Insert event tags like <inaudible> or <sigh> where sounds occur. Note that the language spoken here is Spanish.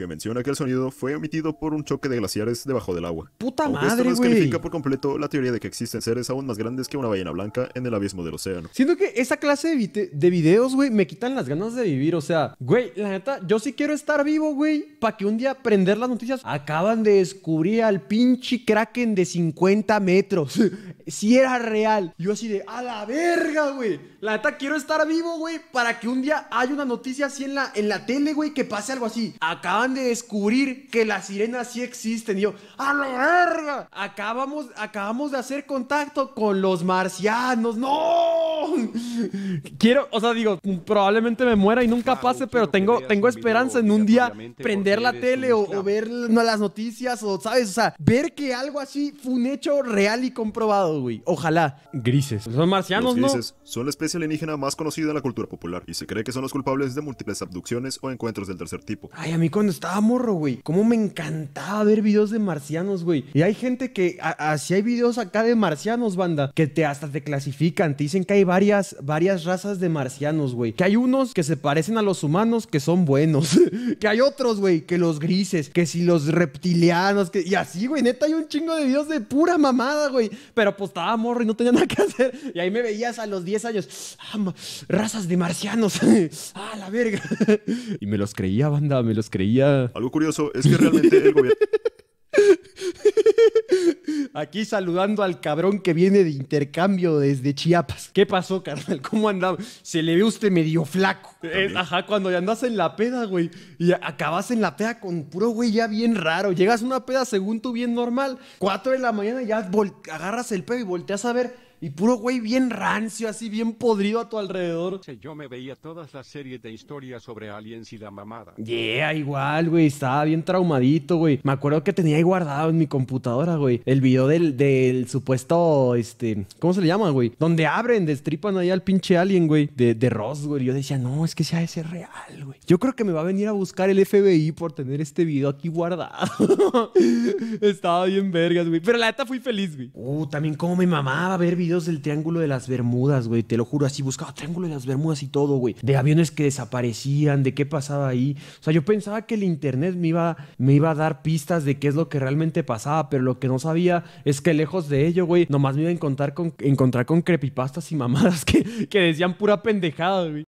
que menciona que el sonido fue emitido por un choque de glaciares debajo del agua. ¡Puta madre, güey. Esto descalifica por completo la teoría de que existen seres aún más grandes que una ballena blanca en el abismo del océano. Siento que esa clase de, videos, güey, me quitan las ganas de vivir. O sea, güey, la neta, yo sí quiero estar vivo, güey, para que un día prender las noticias. Acaban de descubrir al pinche kraken de 50 metros. si <laughs> era real. Yo así de, a la verga, güey. La neta, quiero estar vivo, güey, para que un día haya una noticia así en la, en la tele, güey, que pase algo así. Acaban de descubrir que las sirenas sí existen. Y yo, ¡a la verga! Acabamos, acabamos de hacer contacto con los marcianos. ¡No! <laughs> Quiero, o sea, digo, probablemente me muera y nunca pase, pero tengo, tengo esperanza en un día prender la tele o, ver las noticias o, ¿sabes? O sea, ver que algo así fue un hecho real y comprobado, güey. Ojalá. Grises. Son marcianos, los grises Son la especie alienígena más conocida en la cultura popular y se cree que son los culpables de múltiples abducciones o encuentros del tercer tipo. Ay, a mí cuando estaba morro, güey, cómo me encantaba ver videos de marcianos, güey. Y hay gente que, así hay videos acá de marcianos, banda, que te hasta te clasifican, te dicen que hay varios varias, razas de marcianos, güey. Que hay unos que se parecen a los humanos que son buenos. <laughs> que hay otros, güey, que los grises, que si los reptilianos, que... Y así, güey, neta, hay un chingo de dios de pura mamada, güey. Pero pues estaba morro y no tenía <laughs> nada que hacer. Y ahí me veías a los 10 años. Ah, razas de marcianos. <laughs> ah, la verga. y me los creía, banda, me los creía. Algo curioso es que realmente el gobierno... Aquí saludando al cabrón que viene de intercambio desde Chiapas. ¿Qué pasó, carnal? ¿Cómo andaba? Se le ve usted medio flaco. ajá, cuando andas en la peda, güey. Y acabas en la peda con puro güey ya bien raro. Llegas a una peda según tú bien normal. Cuatro de la mañana ya agarras el pedo y volteas a ver y puro güey bien rancio, así bien podrido a tu alrededor. Yo me veía todas las series de historias sobre aliens y la mamada. Yeah, igual, güey. Estaba bien traumadito, güey. Me acuerdo que tenía ahí guardado en mi computadora, güey. El video del, del supuesto, este... ¿Cómo se le llama, güey? Donde abren, destripan ahí al pinche alien, güey. De, de Ross, güey. Yo decía, no, es que sea ese real, güey. Yo creo que me va a venir a buscar el FBI por tener este video aquí guardado. <laughs> Estaba bien vergas, güey. Pero la neta fui feliz, güey. Uh, también como me mamaba ver videos del Triángulo de las Bermudas, güey. Te lo juro, así buscaba Triángulo de las Bermudas y todo, güey. De aviones que desaparecían, de qué pasaba ahí. O sea, yo pensaba que el internet me iba, me iba a dar pistas de qué es lo que realmente pasaba, pero lo que no sabía es que lejos de ello, güey, nomás me iba a encontrar con, encontrar con creepypastas y mamadas <laughs> que, que decían pura pendejada, güey.